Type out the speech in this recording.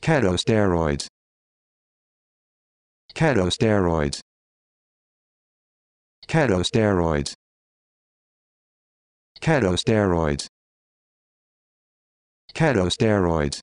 Ketosteroids. Ketosteroids. Ketosteroids. Ketosteroids. Ketosteroids.